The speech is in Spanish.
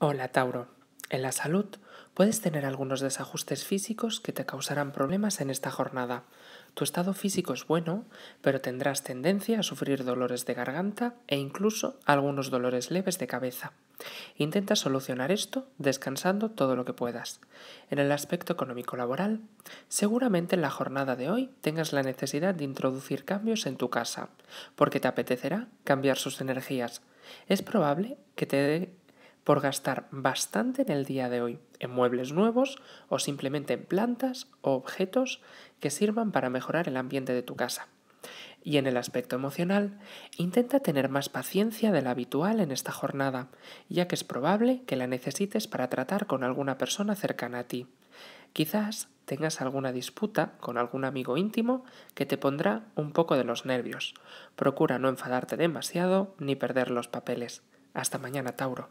Hola Tauro. En la salud puedes tener algunos desajustes físicos que te causarán problemas en esta jornada. Tu estado físico es bueno, pero tendrás tendencia a sufrir dolores de garganta e incluso algunos dolores leves de cabeza. Intenta solucionar esto descansando todo lo que puedas. En el aspecto económico laboral, seguramente en la jornada de hoy tengas la necesidad de introducir cambios en tu casa, porque te apetecerá cambiar sus energías. Es probable que te por gastar bastante en el día de hoy, en muebles nuevos o simplemente en plantas o objetos que sirvan para mejorar el ambiente de tu casa. Y en el aspecto emocional, intenta tener más paciencia de la habitual en esta jornada, ya que es probable que la necesites para tratar con alguna persona cercana a ti. Quizás tengas alguna disputa con algún amigo íntimo que te pondrá un poco de los nervios. Procura no enfadarte demasiado ni perder los papeles. Hasta mañana, Tauro.